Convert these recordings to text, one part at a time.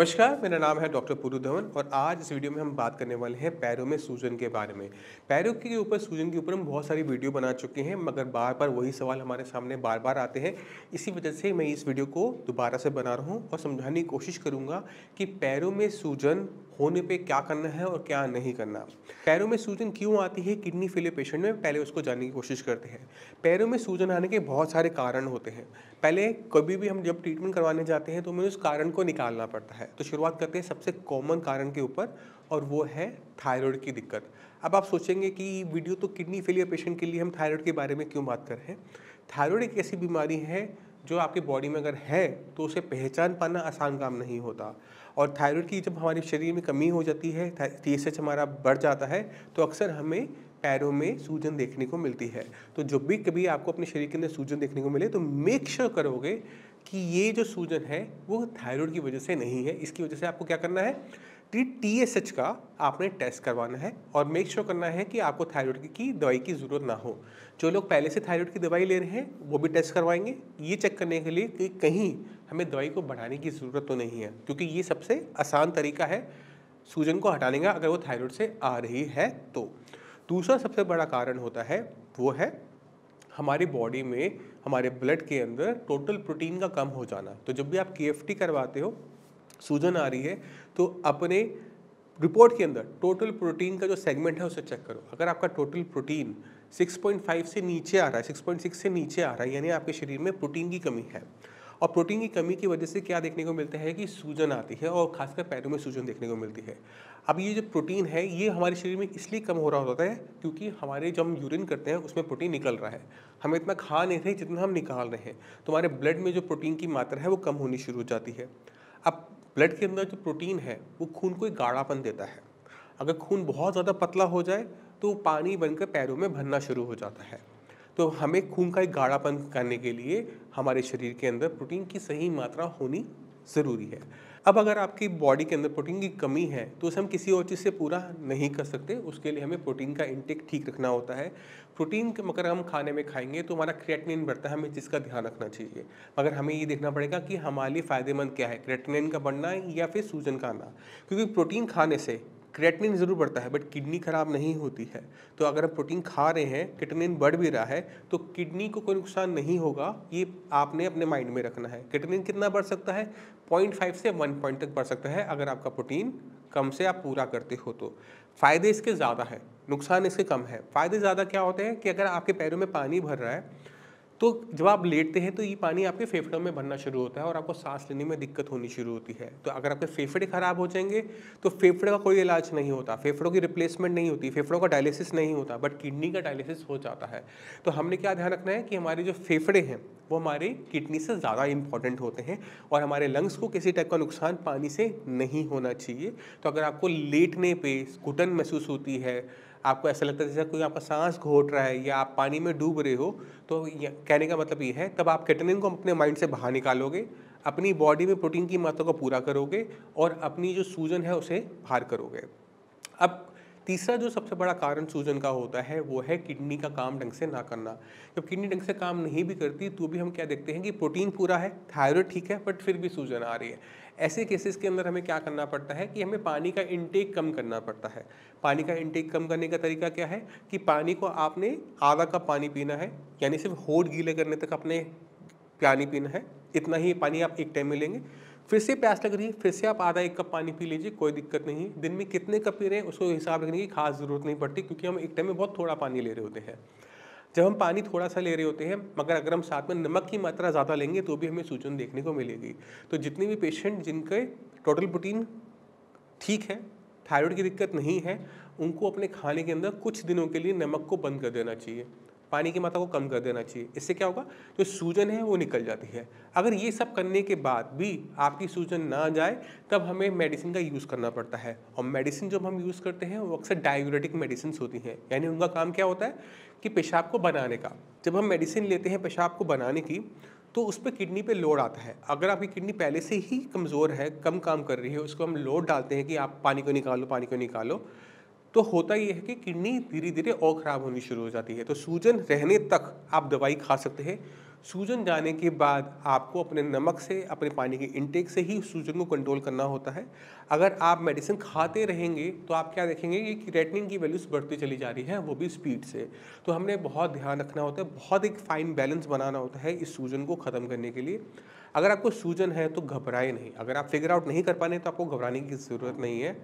नमस्कार मेरा नाम है डॉक्टर पुरू धवन और आज इस वीडियो में हम बात करने वाले हैं पैरों में सूजन के बारे में पैरों के ऊपर सूजन के ऊपर हम बहुत सारी वीडियो बना चुके हैं मगर बार बार वही सवाल हमारे सामने बार बार आते हैं इसी वजह से मैं इस वीडियो को दोबारा से बना रहा हूँ और समझाने की कोशिश करूँगा कि पैरों में सूजन होने पे क्या करना है और क्या नहीं करना पैरों में सूजन क्यों आती है किडनी फेलियर पेशेंट में पहले उसको जानने की कोशिश करते हैं पैरों में सूजन आने के बहुत सारे कारण होते हैं पहले कभी भी हम जब ट्रीटमेंट करवाने जाते हैं तो हमें उस कारण को निकालना पड़ता है तो शुरुआत करते हैं सबसे कॉमन कारण के ऊपर और वो है थायराइड की दिक्कत अब आप सोचेंगे कि वीडियो तो किडनी फेलियर पेशेंट के लिए हम थायराइड के बारे में क्यों बात कर रहे हैं थायराइड एक ऐसी बीमारी है जो आपके बॉडी में अगर है तो उसे पहचान पाना आसान काम नहीं होता और थायराइड की जब हमारे शरीर में कमी हो जाती है टी एस एच हमारा बढ़ जाता है तो अक्सर हमें पैरों में सूजन देखने को मिलती है तो जब भी कभी आपको अपने शरीर के अंदर सूजन देखने को मिले तो मेक श्योर sure करोगे कि ये जो सूजन है वो थायराइड की वजह से नहीं है इसकी वजह से आपको क्या करना है टी टी एस एच का आपने टेस्ट करवाना है और मेक श्योर sure करना है कि आपको थायराइड की दवाई की ज़रूरत ना हो जो लोग पहले से थायराइड की दवाई ले रहे हैं वो भी टेस्ट करवाएंगे ये चेक करने के लिए कि कहीं हमें दवाई को बढ़ाने की ज़रूरत तो नहीं है क्योंकि ये सबसे आसान तरीका है सूजन को हटाने का अगर वो थायराइड से आ रही है तो दूसरा सबसे बड़ा कारण होता है वो है हमारी बॉडी में हमारे ब्लड के अंदर टोटल प्रोटीन का कम हो जाना तो जब भी आप के करवाते हो सूजन आ रही है तो अपने रिपोर्ट के अंदर टोटल प्रोटीन का जो सेगमेंट है उसे चेक करो अगर आपका टोटल प्रोटीन 6.5 से नीचे आ रहा है 6.6 से नीचे आ रहा है यानी आपके शरीर में प्रोटीन की कमी है और प्रोटीन की कमी की वजह से क्या देखने को मिलता है कि सूजन आती है और खासकर पैरों में सूजन देखने को मिलती है अब ये जो प्रोटीन है ये हमारे शरीर में इसलिए कम हो रहा होता है क्योंकि हमारे जब हम यूरिन करते हैं उसमें प्रोटीन निकल रहा है हमें इतना खा नहीं रहे जितना हम निकाल रहे हैं तो हमारे ब्लड में जो प्रोटीन की मात्रा है वो कम होनी शुरू हो जाती है अब ब्लड के अंदर जो प्रोटीन है वो खून को एक गाढ़ापन देता है अगर खून बहुत ज़्यादा पतला हो जाए तो पानी बनकर पैरों में भरना शुरू हो जाता है तो हमें खून का एक गाढ़ापन करने के लिए हमारे शरीर के अंदर प्रोटीन की सही मात्रा होनी ज़रूरी है अब अगर आपकी बॉडी के अंदर प्रोटीन की कमी है तो उसे हम किसी और चीज़ से पूरा नहीं कर सकते उसके लिए हमें प्रोटीन का इंटेक ठीक रखना होता है प्रोटीन अगर हम खाने में खाएंगे तो हमारा क्रेटनिन बढ़ता है हमें जिसका ध्यान रखना चाहिए मगर हमें ये देखना पड़ेगा कि हमारे लिए फ़ायदेमंद क्या है क्रेटनिन का बढ़ना या फिर सूजन का आना क्योंकि प्रोटीन खाने से क्रिएटिनिन ज़रूर बढ़ता है बट किडनी ख़राब नहीं होती है तो अगर आप प्रोटीन खा रहे हैं किटनिन बढ़ भी रहा है तो किडनी को कोई नुकसान नहीं होगा ये आपने अपने माइंड में रखना है किटनिन कितना बढ़ सकता है पॉइंट फाइव से वन पॉइंट तक बढ़ सकता है अगर आपका प्रोटीन कम से आप पूरा करते हो तो फ़ायदे इसके ज़्यादा है नुकसान इसके कम है फ़ायदे ज़्यादा क्या होते हैं कि अगर आपके पैरों में पानी भर रहा है तो जब आप लेटते हैं तो ये पानी आपके फेफड़ों में भरना शुरू होता है और आपको सांस लेने में दिक्कत होनी शुरू होती है तो अगर आपके फेफड़े ख़राब हो जाएंगे तो फेफड़े का कोई इलाज नहीं होता फेफड़ों की रिप्लेसमेंट नहीं होती फेफड़ों का डायलिसिस नहीं होता बट किडनी का डायलिसिस हो जाता है तो हमने क्या ध्यान रखना है कि हमारे जो फेफड़े हैं वो हमारे किडनी से ज़्यादा इंपॉर्टेंट होते हैं और हमारे लंग्स को किसी टाइप का नुकसान पानी से नहीं होना चाहिए तो अगर आपको लेटने पर घुटन महसूस होती है आपको ऐसा लगता है जैसे कोई आपका सांस घोट रहा है या आप पानी में डूब रहे हो तो कहने का मतलब ये है तब आप कैटनिन को अपने माइंड से बाहर निकालोगे अपनी बॉडी में प्रोटीन की मात्रा को पूरा करोगे और अपनी जो सूजन है उसे बाहर करोगे अब तीसरा जो सबसे बड़ा कारण सूजन का होता है वो है किडनी का काम ढंग से ना करना जब किडनी ढंग से काम नहीं भी करती तो भी हम क्या देखते हैं कि प्रोटीन पूरा है थायराइड ठीक है बट फिर भी सूजन आ रही है ऐसे केसेस के अंदर हमें क्या करना पड़ता है कि हमें पानी का इनटेक कम करना पड़ता है पानी का इनटेक कम करने का तरीका क्या है कि पानी को आपने आधा कप पानी पीना है यानी सिर्फ होठ गीले करने तक अपने पानी पीना है इतना ही पानी आप एक टाइम में लेंगे फिर से प्यास लग रही है फिर से आप आधा एक कप पानी पी लीजिए कोई दिक्कत नहीं दिन में कितने कप पी रहे हैं उसको हिसाब रखने की खास ज़रूरत नहीं पड़ती क्योंकि हम एक टाइम में बहुत थोड़ा पानी ले रहे होते हैं जब हम पानी थोड़ा सा ले रहे होते हैं मगर अगर हम साथ में नमक की मात्रा ज़्यादा लेंगे तो भी हमें सूजन देखने को मिलेगी तो जितने भी पेशेंट जिनके टोटल प्रोटीन ठीक है थायराइड की दिक्कत नहीं है उनको अपने खाने के अंदर कुछ दिनों के लिए नमक को बंद कर देना चाहिए पानी की मात्रा को कम कर देना चाहिए इससे क्या होगा जो सूजन है वो निकल जाती है अगर ये सब करने के बाद भी आपकी सूजन ना जाए तब हमें मेडिसिन का यूज़ करना पड़ता है और मेडिसिन जब हम यूज़ करते हैं वो अक्सर डायबिटिक मेडिसिन होती हैं यानी उनका काम क्या होता है कि पेशाब को बनाने का जब हम मेडिसिन लेते हैं पेशाब को बनाने की तो उस पर किडनी पे लोड आता है अगर आपकी किडनी पहले से ही कमज़ोर है कम काम कर रही है उसको हम लोड डालते हैं कि आप पानी को निकालो पानी को निकालो तो होता यह है कि किडनी धीरे धीरे और ख़राब होनी शुरू हो जाती है तो सूजन रहने तक आप दवाई खा सकते हैं सूजन जाने के बाद आपको अपने नमक से अपने पानी के इनटेक से ही सूजन को कंट्रोल करना होता है अगर आप मेडिसिन खाते रहेंगे तो आप क्या देखेंगे कि रेटनिंग की वैल्यूज बढ़ती चली जा रही है वो भी स्पीड से तो हमने बहुत ध्यान रखना होता है बहुत एक फाइन बैलेंस बनाना होता है इस सूजन को ख़त्म करने के लिए अगर आपको सूजन है तो घबराए नहीं अगर आप फिगर आउट नहीं कर पा रहे तो आपको घबराने की ज़रूरत नहीं है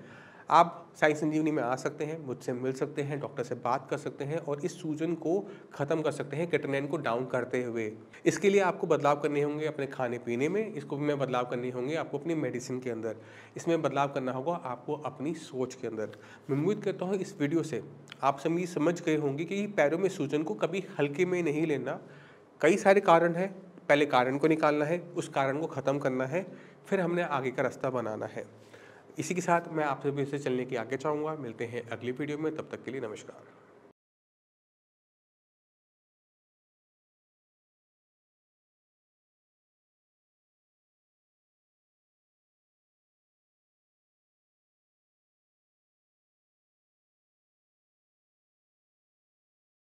आप साइंस संजीवनी में आ सकते हैं मुझसे मिल सकते हैं डॉक्टर से बात कर सकते हैं और इस सूजन को ख़त्म कर सकते हैं केटोनैन को डाउन करते हुए इसके लिए आपको बदलाव करने होंगे अपने खाने पीने में इसको भी मैं बदलाव करने होंगे आपको अपनी मेडिसिन के अंदर इसमें बदलाव करना होगा आपको अपनी सोच के अंदर मैं उम्मीद करता हूँ इस वीडियो से आप सभी समझ गए होंगे कि पैरों में सूजन को कभी हल्के में नहीं लेना कई सारे कारण हैं पहले कारण को निकालना है उस कारण को ख़त्म करना है फिर हमने आगे का रास्ता बनाना है इसी के साथ मैं आप सभी से चलने की आगे चाहूँगा मिलते हैं अगली वीडियो में तब तक के लिए नमस्कार